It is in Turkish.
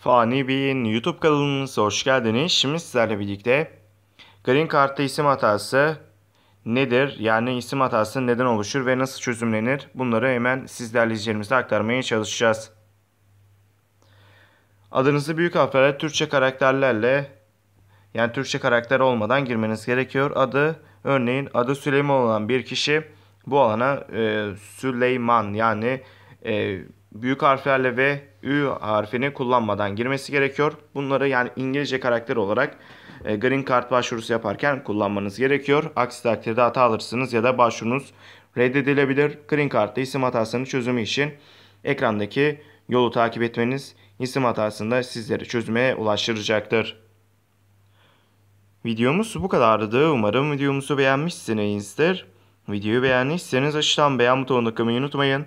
Fani Bey'in YouTube kanalımıza hoş geldiniz. Şimdi sizlerle birlikte Green Card'da isim hatası nedir? Yani isim hatası neden oluşur ve nasıl çözümlenir? Bunları hemen sizlerle izleyicilerimize aktarmaya çalışacağız. Adınızı büyük harflerle Türkçe karakterlerle yani Türkçe karakter olmadan girmeniz gerekiyor. Adı örneğin adı Süleyman olan bir kişi bu alana e, Süleyman yani e, büyük harflerle ve ü harfini kullanmadan girmesi gerekiyor. Bunları yani İngilizce karakter olarak e, green card başvurusu yaparken kullanmanız gerekiyor. Aksi takdirde hata alırsınız ya da başvurunuz reddedilebilir. Green Card'da isim hatasının çözümü için ekrandaki yolu takip etmeniz isim hatasında sizleri çözüme ulaştıracaktır. Videomuz bu kadardı. Umarım videomuzu beğenmişsinizdir. Videoyu beğendiyseniz aşağıdan beğen butonuna tıklamayı unutmayın.